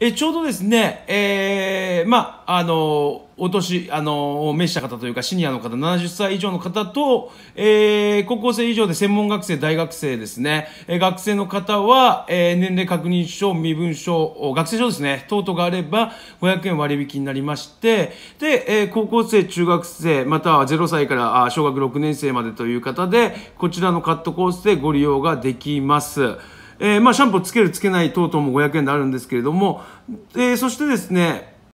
えちょうどですね、えー、まあ、の、お年、あの、を召した方というか、シニアの方、70歳以上の方と、えー、高校生以上で専門学生、大学生ですね、え学生の方は、えー、年齢確認書、身分証、学生証ですね、等々があれば、500円割引になりまして、で、えー、高校生、中学生、または0歳からあ小学6年生までという方で、こちらのカットコースでご利用ができます。えー、まあ、シャンプーつけるつけない等々も500円であるんですけれども、えー、そしてですね、